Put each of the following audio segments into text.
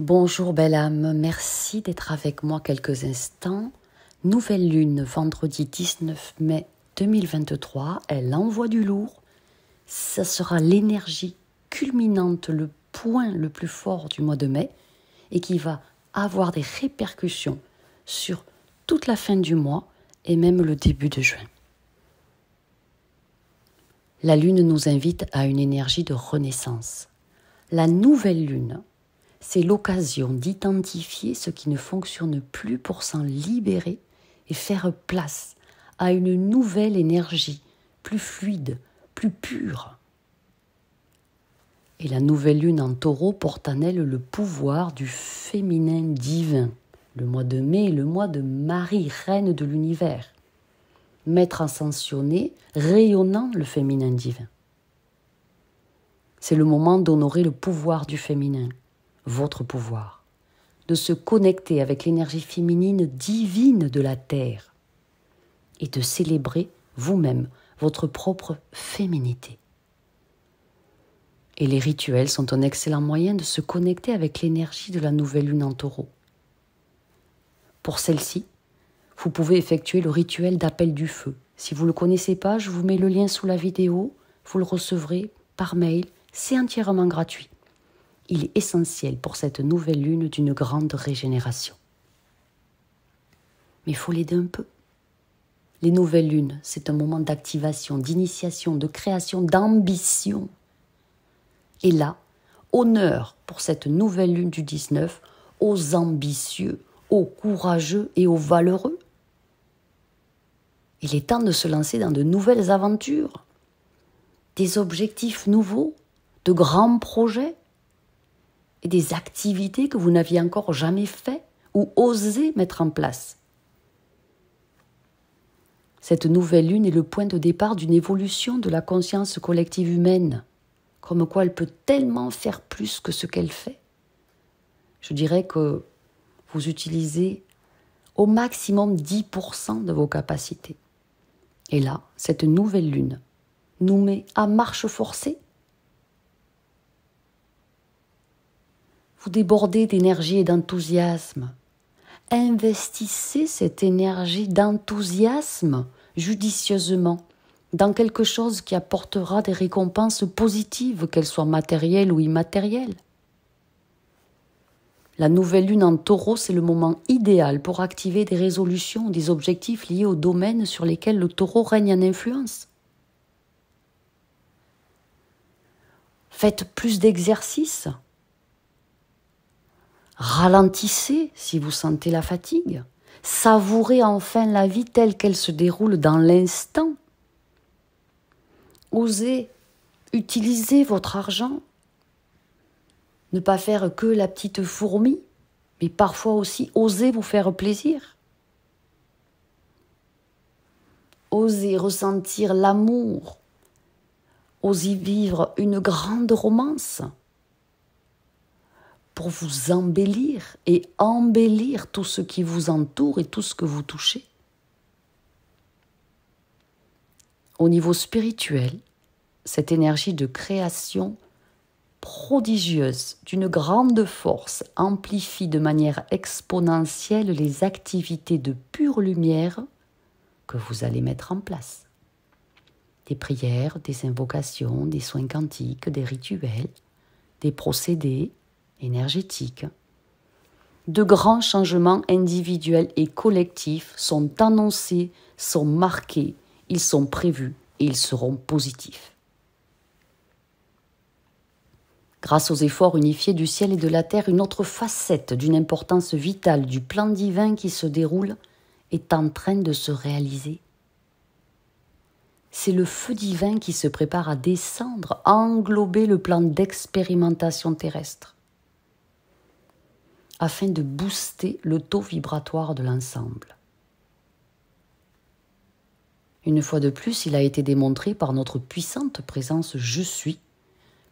Bonjour belle âme, merci d'être avec moi quelques instants. Nouvelle lune, vendredi 19 mai 2023, elle envoie du lourd. Ça sera l'énergie culminante, le point le plus fort du mois de mai et qui va avoir des répercussions sur toute la fin du mois et même le début de juin. La lune nous invite à une énergie de renaissance. La nouvelle lune c'est l'occasion d'identifier ce qui ne fonctionne plus pour s'en libérer et faire place à une nouvelle énergie, plus fluide, plus pure. Et la nouvelle lune en taureau porte en elle le pouvoir du féminin divin. Le mois de mai est le mois de Marie, reine de l'univers. Maître ascensionné, rayonnant le féminin divin. C'est le moment d'honorer le pouvoir du féminin, votre pouvoir, de se connecter avec l'énergie féminine divine de la Terre et de célébrer vous-même votre propre féminité. Et les rituels sont un excellent moyen de se connecter avec l'énergie de la nouvelle lune en taureau. Pour celle-ci, vous pouvez effectuer le rituel d'appel du feu. Si vous ne le connaissez pas, je vous mets le lien sous la vidéo, vous le recevrez par mail, c'est entièrement gratuit il est essentiel pour cette nouvelle lune d'une grande régénération. Mais il faut l'aider un peu. Les nouvelles lunes, c'est un moment d'activation, d'initiation, de création, d'ambition. Et là, honneur pour cette nouvelle lune du 19 aux ambitieux, aux courageux et aux valeureux. Il est temps de se lancer dans de nouvelles aventures, des objectifs nouveaux, de grands projets et des activités que vous n'aviez encore jamais faites ou osé mettre en place. Cette nouvelle lune est le point de départ d'une évolution de la conscience collective humaine, comme quoi elle peut tellement faire plus que ce qu'elle fait. Je dirais que vous utilisez au maximum 10% de vos capacités. Et là, cette nouvelle lune nous met à marche forcée Vous débordez d'énergie et d'enthousiasme. Investissez cette énergie d'enthousiasme judicieusement dans quelque chose qui apportera des récompenses positives, qu'elles soient matérielles ou immatérielles. La nouvelle lune en taureau, c'est le moment idéal pour activer des résolutions, des objectifs liés aux domaines sur lesquels le taureau règne en influence. Faites plus d'exercices, Ralentissez si vous sentez la fatigue. Savourez enfin la vie telle qu'elle se déroule dans l'instant. Osez utiliser votre argent. Ne pas faire que la petite fourmi, mais parfois aussi osez vous faire plaisir. Osez ressentir l'amour. Osez vivre une grande romance pour vous embellir et embellir tout ce qui vous entoure et tout ce que vous touchez. Au niveau spirituel, cette énergie de création prodigieuse, d'une grande force, amplifie de manière exponentielle les activités de pure lumière que vous allez mettre en place. Des prières, des invocations, des soins quantiques, des rituels, des procédés, énergétique. De grands changements individuels et collectifs sont annoncés, sont marqués, ils sont prévus et ils seront positifs. Grâce aux efforts unifiés du ciel et de la terre, une autre facette d'une importance vitale du plan divin qui se déroule est en train de se réaliser. C'est le feu divin qui se prépare à descendre, à englober le plan d'expérimentation terrestre afin de booster le taux vibratoire de l'ensemble. Une fois de plus, il a été démontré par notre puissante présence Je suis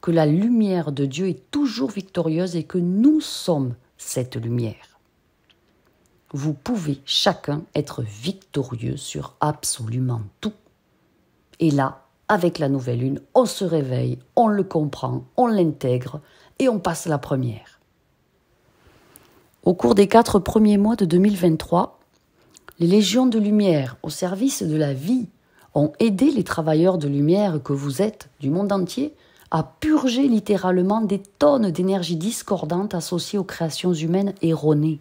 que la lumière de Dieu est toujours victorieuse et que nous sommes cette lumière. Vous pouvez chacun être victorieux sur absolument tout. Et là, avec la nouvelle lune, on se réveille, on le comprend, on l'intègre et on passe la première. Au cours des quatre premiers mois de 2023, les Légions de Lumière au service de la vie ont aidé les travailleurs de lumière que vous êtes du monde entier à purger littéralement des tonnes d'énergie discordante associées aux créations humaines erronées.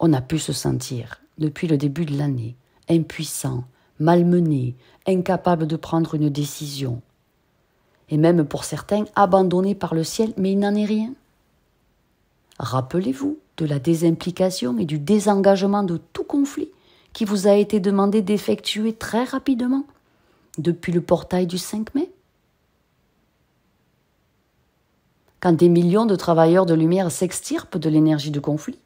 On a pu se sentir, depuis le début de l'année, impuissant, malmené, incapable de prendre une décision, et même pour certains abandonné par le ciel, mais il n'en est rien. Rappelez-vous de la désimplication et du désengagement de tout conflit qui vous a été demandé d'effectuer très rapidement depuis le portail du 5 mai. Quand des millions de travailleurs de lumière s'extirpent de l'énergie de conflit,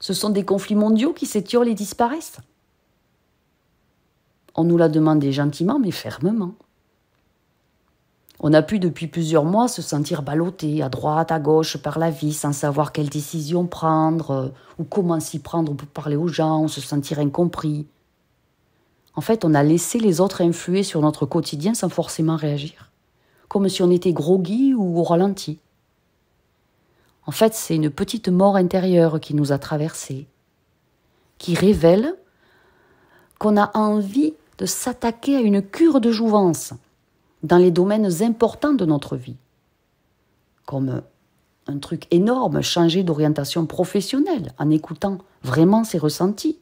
ce sont des conflits mondiaux qui s'étirent et disparaissent. On nous l'a demandé gentiment mais fermement. On a pu depuis plusieurs mois se sentir ballotté à droite, à gauche par la vie sans savoir quelle décision prendre euh, ou comment s'y prendre pour parler aux gens, se sentir incompris. En fait, on a laissé les autres influer sur notre quotidien sans forcément réagir, comme si on était groggy ou au ralenti. En fait, c'est une petite mort intérieure qui nous a traversés, qui révèle qu'on a envie de s'attaquer à une cure de jouvence dans les domaines importants de notre vie, comme un truc énorme, changer d'orientation professionnelle en écoutant vraiment ses ressentis,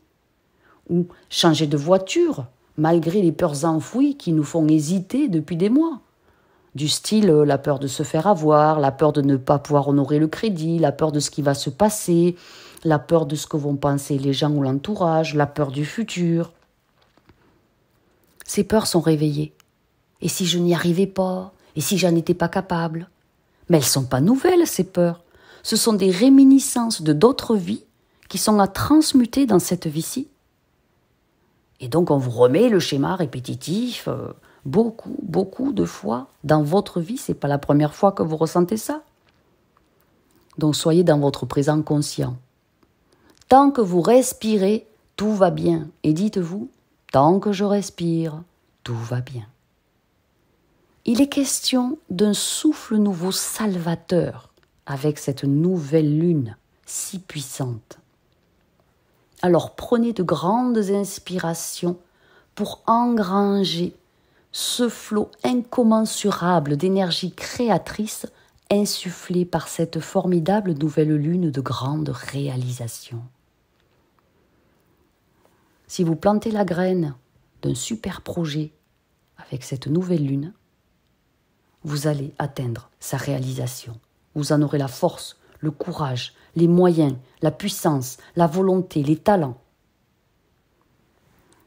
ou changer de voiture malgré les peurs enfouies qui nous font hésiter depuis des mois, du style euh, la peur de se faire avoir, la peur de ne pas pouvoir honorer le crédit, la peur de ce qui va se passer, la peur de ce que vont penser les gens ou l'entourage, la peur du futur. Ces peurs sont réveillées et si je n'y arrivais pas Et si j'en étais pas capable Mais elles sont pas nouvelles, ces peurs. Ce sont des réminiscences de d'autres vies qui sont à transmuter dans cette vie-ci. Et donc on vous remet le schéma répétitif euh, beaucoup, beaucoup de fois dans votre vie. C'est pas la première fois que vous ressentez ça. Donc soyez dans votre présent conscient. Tant que vous respirez, tout va bien. Et dites-vous, tant que je respire, tout va bien. Il est question d'un souffle nouveau salvateur avec cette nouvelle lune si puissante. Alors prenez de grandes inspirations pour engranger ce flot incommensurable d'énergie créatrice insufflé par cette formidable nouvelle lune de grande réalisation. Si vous plantez la graine d'un super projet avec cette nouvelle lune, vous allez atteindre sa réalisation. Vous en aurez la force, le courage, les moyens, la puissance, la volonté, les talents.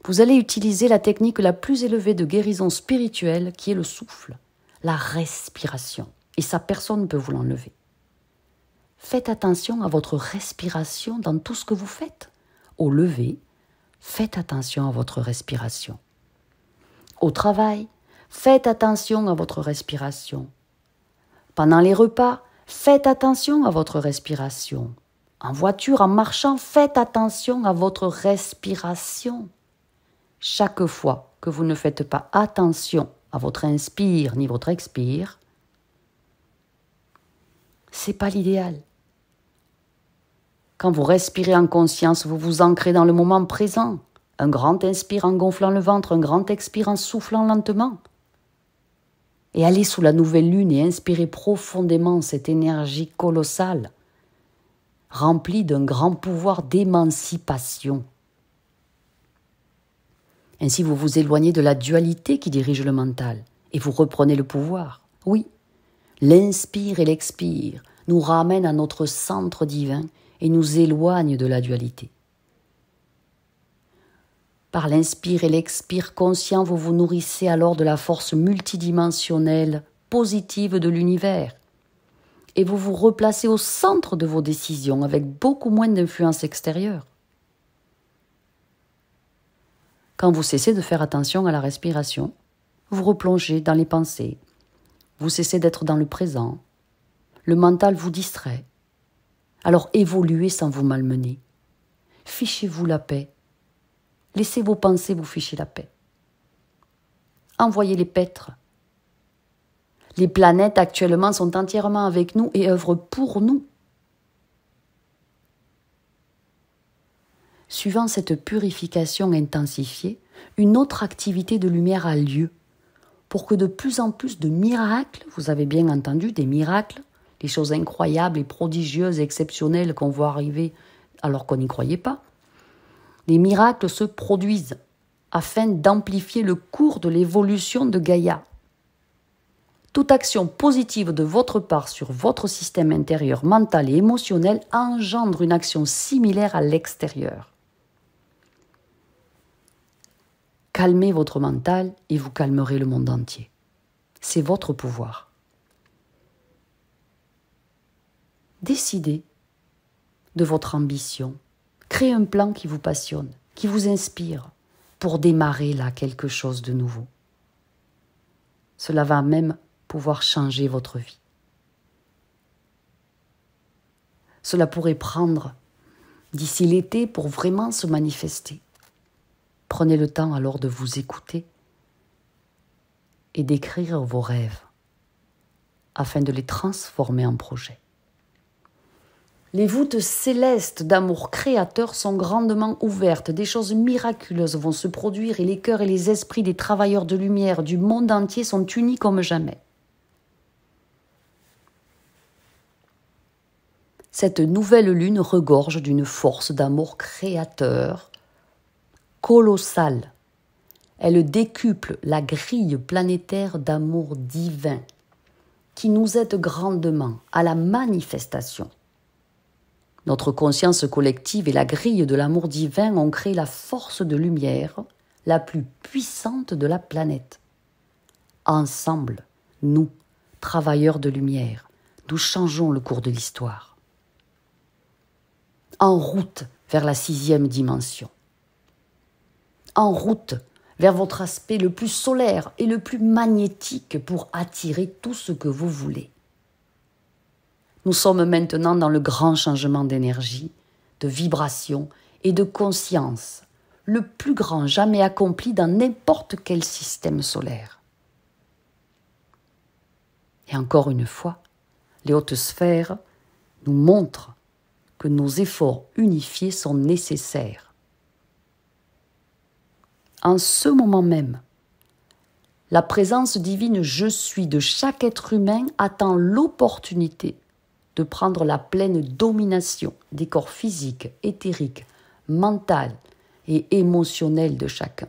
Vous allez utiliser la technique la plus élevée de guérison spirituelle qui est le souffle, la respiration. Et ça, personne ne peut vous l'enlever. Faites attention à votre respiration dans tout ce que vous faites. Au lever, faites attention à votre respiration. Au travail, Faites attention à votre respiration. Pendant les repas, faites attention à votre respiration. En voiture, en marchant, faites attention à votre respiration. Chaque fois que vous ne faites pas attention à votre inspire ni votre expire, c'est pas l'idéal. Quand vous respirez en conscience, vous vous ancrez dans le moment présent. Un grand inspire en gonflant le ventre, un grand expire en soufflant lentement et aller sous la nouvelle lune et inspirer profondément cette énergie colossale, remplie d'un grand pouvoir d'émancipation. Ainsi vous vous éloignez de la dualité qui dirige le mental, et vous reprenez le pouvoir. Oui, l'inspire et l'expire nous ramène à notre centre divin et nous éloigne de la dualité. Par l'inspire et l'expire conscient, vous vous nourrissez alors de la force multidimensionnelle positive de l'univers. Et vous vous replacez au centre de vos décisions avec beaucoup moins d'influence extérieure. Quand vous cessez de faire attention à la respiration, vous replongez dans les pensées. Vous cessez d'être dans le présent. Le mental vous distrait. Alors évoluez sans vous malmener. Fichez-vous la paix Laissez vos pensées vous ficher la paix. Envoyez-les pêtres. Les planètes actuellement sont entièrement avec nous et œuvrent pour nous. Suivant cette purification intensifiée, une autre activité de lumière a lieu pour que de plus en plus de miracles, vous avez bien entendu, des miracles, les choses incroyables et prodigieuses et exceptionnelles qu'on voit arriver alors qu'on n'y croyait pas, les miracles se produisent afin d'amplifier le cours de l'évolution de Gaïa. Toute action positive de votre part sur votre système intérieur mental et émotionnel engendre une action similaire à l'extérieur. Calmez votre mental et vous calmerez le monde entier. C'est votre pouvoir. Décidez de votre ambition, Créez un plan qui vous passionne, qui vous inspire, pour démarrer là quelque chose de nouveau. Cela va même pouvoir changer votre vie. Cela pourrait prendre d'ici l'été pour vraiment se manifester. Prenez le temps alors de vous écouter et d'écrire vos rêves afin de les transformer en projets. Les voûtes célestes d'amour créateur sont grandement ouvertes. Des choses miraculeuses vont se produire et les cœurs et les esprits des travailleurs de lumière du monde entier sont unis comme jamais. Cette nouvelle lune regorge d'une force d'amour créateur colossale. Elle décuple la grille planétaire d'amour divin qui nous aide grandement à la manifestation notre conscience collective et la grille de l'amour divin ont créé la force de lumière la plus puissante de la planète. Ensemble, nous, travailleurs de lumière, nous changeons le cours de l'histoire. En route vers la sixième dimension. En route vers votre aspect le plus solaire et le plus magnétique pour attirer tout ce que vous voulez. Nous sommes maintenant dans le grand changement d'énergie, de vibration et de conscience, le plus grand jamais accompli dans n'importe quel système solaire. Et encore une fois, les hautes sphères nous montrent que nos efforts unifiés sont nécessaires. En ce moment même, la présence divine Je suis de chaque être humain attend l'opportunité de prendre la pleine domination des corps physiques, éthériques, mentaux et émotionnels de chacun.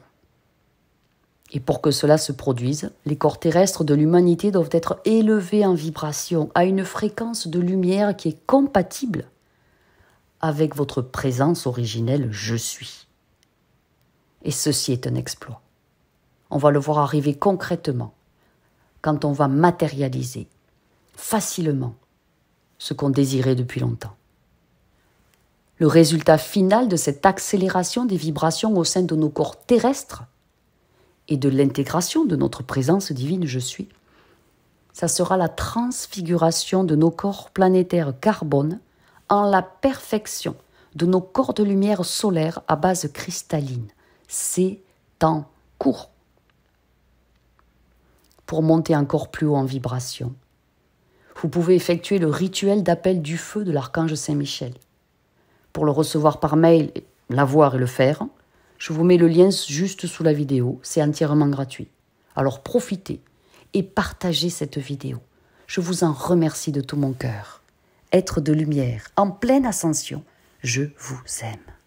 Et pour que cela se produise, les corps terrestres de l'humanité doivent être élevés en vibration à une fréquence de lumière qui est compatible avec votre présence originelle Je suis. Et ceci est un exploit. On va le voir arriver concrètement quand on va matérialiser facilement ce qu'on désirait depuis longtemps. Le résultat final de cette accélération des vibrations au sein de nos corps terrestres et de l'intégration de notre présence divine je suis, ça sera la transfiguration de nos corps planétaires carbone en la perfection de nos corps de lumière solaire à base cristalline. C'est en cours. Pour monter encore plus haut en vibration, vous pouvez effectuer le rituel d'appel du feu de l'archange Saint-Michel. Pour le recevoir par mail, l'avoir et le faire, je vous mets le lien juste sous la vidéo, c'est entièrement gratuit. Alors profitez et partagez cette vidéo. Je vous en remercie de tout mon cœur. Être de lumière, en pleine ascension, je vous aime.